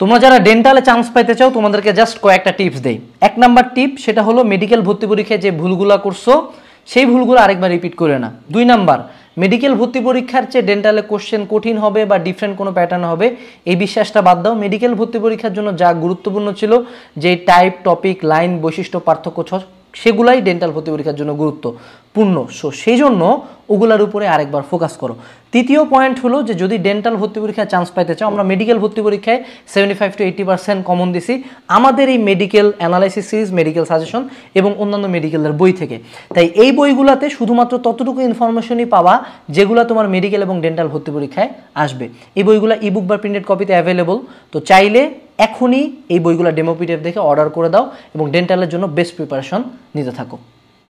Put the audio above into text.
তোমরা যারা ডেন্টালে চান্স পাইতে চাও তোমাদেরকে জাস্ট কয়েকটা টিপস দেই এক নাম্বার টিপ সেটা হলো মেডিকেল ভর্তি পরীক্ষায় যে ভুলগুলো করছো সেই ভুলগুলো আরেকবার রিপিট করে না দুই নাম্বার মেডিকেল ভর্তি পরীক্ষার চেয়ে ডেন্টালে কোশ্চেন কঠিন হবে বা ডিফারেন্ট কোনো প্যাটার্ন হবে এই বিশ্বাসটা বাদ দাও মেডিকেল ভর্তি পরীক্ষার জন্য যা গুরুত্বপূর্ণ ছিল যে টাইপ টপিক লাইন বৈশিষ্ট্য পার্থক্য সেগুলাই ডেন্টাল ভর্তি পরীক্ষার জন্য গুরুত্বপূর্ণ সো সেই জন্য ওগুলার উপরে আরেকবার ফোকাস করো তৃতীয় পয়েন্ট হলো যে যদি ডেন্টাল ভর্তি পরীক্ষায় চান্স পাইতে চাও আমরা মেডিকেল ভর্তি পরীক্ষায় seventy five to eighty percent common দিছি আমাদের এই medical analysis series medical suggestion এবং অন্যান্য মেডিকেলের বই থেকে তাই এই বইগুলোতে শুধুমাত্র ততটুকু ইনফরমেশনই পাওয়া যেগুলো তোমার মেডিকেল এবং ডেন্টাল ভর্তি পরীক্ষায় আসবে এই বইগুলো ইবুক বা প্রিন্টেড কপিতে অ্যাভেলেবল তো চাইলে এখনই এই বইগুলো ডেমো পিডিএফ দেখে অর্ডার করে দাও এবং ডেন্টালের জন্য বেস্ট প্রিপারেশন নিতে থাকো